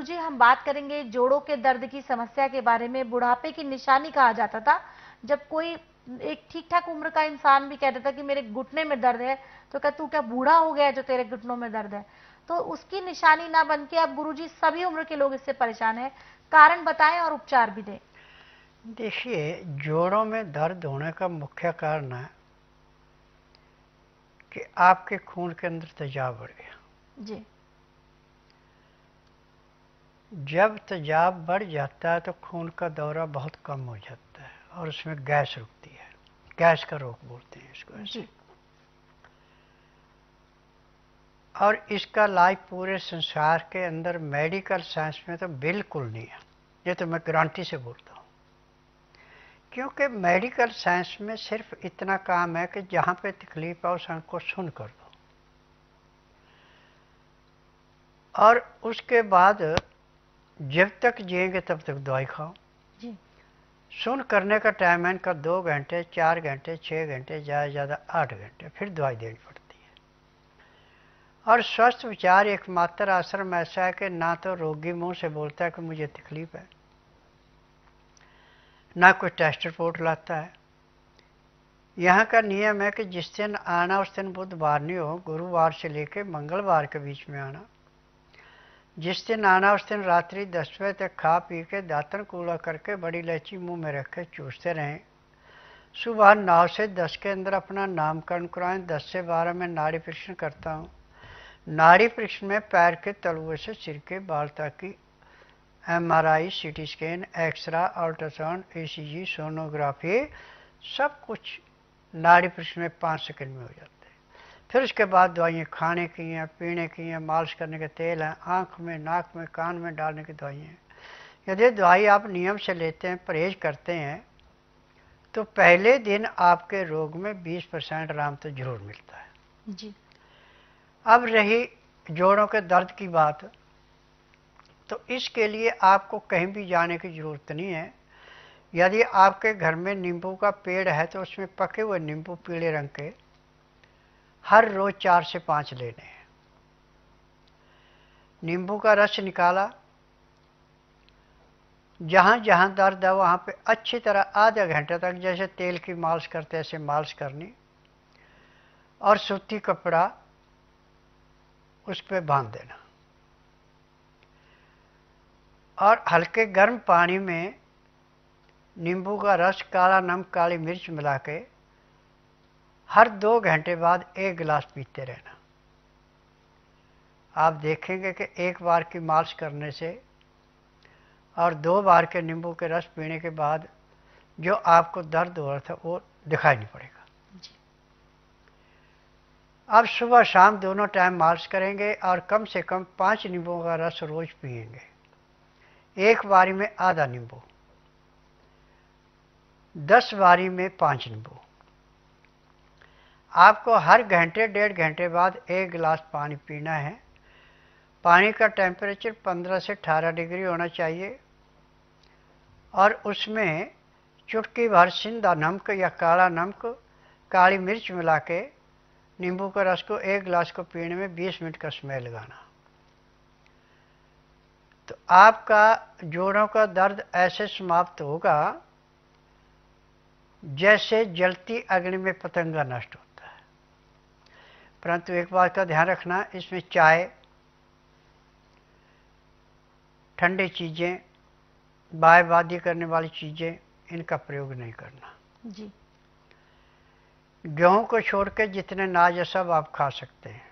गुरुजी हम बात करेंगे जोड़ों के दर्द की समस्या के बारे में बुढ़ापे की निशानी कहा जाता था जब कोई एक ठीक ठाक उम्र का इंसान भी कहता था कि मेरे घुटने में दर्द है तो क्या तू क्या बूढ़ा हो गया जो तेरे घुटनों में दर्द है तो उसकी निशानी ना बनके अब गुरुजी सभी उम्र के लोग इससे परेशान है कारण बताएं और उपचार भी दें देखिए जोड़ों में दर्द होने का मुख्य कारण है कि आपके खून के अंदर तेजाब बढ़ गया जी जब तेजाब बढ़ जाता है तो खून का दौरा बहुत कम हो जाता है और उसमें गैस रुकती है गैस का रोग बोलते हैं इसको ऐसे और इसका लाइफ पूरे संसार के अंदर मेडिकल साइंस में तो बिल्कुल नहीं है ये तो मैं गारंटी से बोलता हूँ क्योंकि मेडिकल साइंस में सिर्फ इतना काम है कि जहाँ पे तकलीफ है उस को सुन कर दो और उसके बाद जब तक जिएंगे तब तक दवाई खाओ जी सुन करने का टाइम है इनका दो घंटे चार घंटे छः घंटे ज़्यादा से ज़्यादा आठ घंटे फिर दवाई देनी पड़ती है और स्वस्थ विचार एकमात्र आश्रम ऐसा है कि ना तो रोगी मुंह से बोलता है कि मुझे तकलीफ है ना कोई टेस्ट रिपोर्ट लाता है यहाँ का नियम है कि जिस दिन आना उस दिन बुधवार नहीं हो गुरुवार से लेकर मंगलवार के बीच में आना जिस दिन आना उस दिन रात्रि दस बजे तक खा पी के दातन कूला करके बड़ी इलायची मुंह में रख के चूसते रहें सुबह नौ से दस के अंदर अपना नामकरण कराएं दस से बारह में नाड़ी परीक्षण करता हूँ नाड़ी परीक्षण में पैर के तलुए से सिर के बाल तक की M R I C T scan x-ray ultrasound E C G sonography सब कुछ नाड़ी परीक्षण में पाँच सेकेंड में हो जाता फिर उसके बाद दवाइयाँ खाने की हैं पीने की हैं मालिश करने के तेल हैं आँख में नाक में कान में डालने की दवाइयाँ यदि दवाई आप नियम से लेते हैं परहेज करते हैं तो पहले दिन आपके रोग में 20 परसेंट आराम तो जरूर मिलता है जी अब रही जोड़ों के दर्द की बात तो इसके लिए आपको कहीं भी जाने की ज़रूरत नहीं है यदि आपके घर में नींबू का पेड़ है तो उसमें पके हुए नींबू पीले रंग के हर रोज चार से पांच लेने हैं नींबू का रस निकाला जहाँ जहाँ दर्द है वहाँ पे अच्छी तरह आधा घंटे तक जैसे तेल की मालिश करते ऐसे मालिश करनी और सूती कपड़ा उस पर बांध देना और हल्के गर्म पानी में नींबू का रस काला नमक काली मिर्च मिला के हर दो घंटे बाद एक गिलास पीते रहना आप देखेंगे कि एक बार की मालिश करने से और दो बार के नींबू के रस पीने के बाद जो आपको दर्द हो रहा था वो दिखाई नहीं पड़ेगा आप सुबह शाम दोनों टाइम मालिश करेंगे और कम से कम पाँच नींबू का रस रोज पिएंगे एक बारी में आधा नींबू दस बारी में पाँच नींबू आपको हर घंटे डेढ़ घंटे बाद एक गिलास पानी पीना है पानी का टेम्परेचर 15 से 18 डिग्री होना चाहिए और उसमें चुटकी भर सिंधा नमक या काला नमक काली मिर्च मिला के नींबू का रस को एक गिलास को पीने में 20 मिनट का समय लगाना तो आपका जोड़ों का दर्द ऐसे समाप्त होगा जैसे जलती अग्नि में पतंगा नष्ट होता परंतु एक बात का ध्यान रखना इसमें चाय ठंडी चीज़ें बाय करने वाली चीज़ें इनका प्रयोग नहीं करना जी गेहूं को छोड़ के जितने नाज है सब आप खा सकते हैं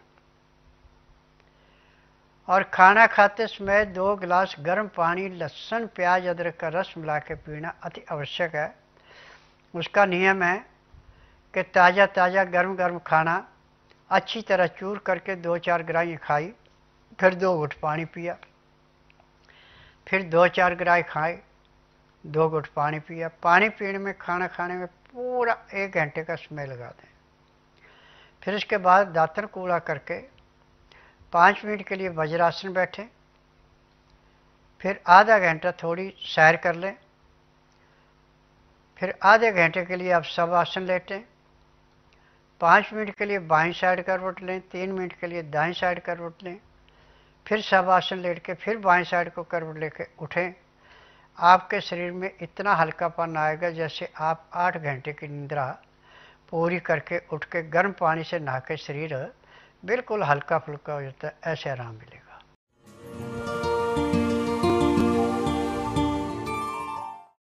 और खाना खाते समय दो गिलास गर्म पानी लहसुन प्याज अदरक का रस मिला के पीना अति आवश्यक है उसका नियम है कि ताज़ा ताज़ा गर्म गर्म खाना अच्छी तरह चूर करके दो चार ग्राई खाई फिर दो घुट पानी पिया फिर दो चार ग्राई खाए दो घुट पानी पिया पानी पीने में खाना खाने में पूरा एक घंटे का समय लगा दें फिर उसके बाद दातन कूड़ा करके पाँच मिनट के लिए वज्रासन बैठें फिर आधा घंटा थोड़ी सैर कर लें फिर आधे घंटे के लिए आप सब आसन लेटें पाँच मिनट के लिए बाएं साइड करवट लें तीन मिनट के लिए दाएं साइड करवट लें फिर सब आसन लेट के फिर बाएं साइड को करवट लेके उठें आपके शरीर में इतना हल्कापन आएगा जैसे आप आठ घंटे की निंद्रा पूरी करके उठ के गर्म पानी से नहा के शरीर बिल्कुल हल्का फुल्का हो जाता है ऐसे आराम मिलेगा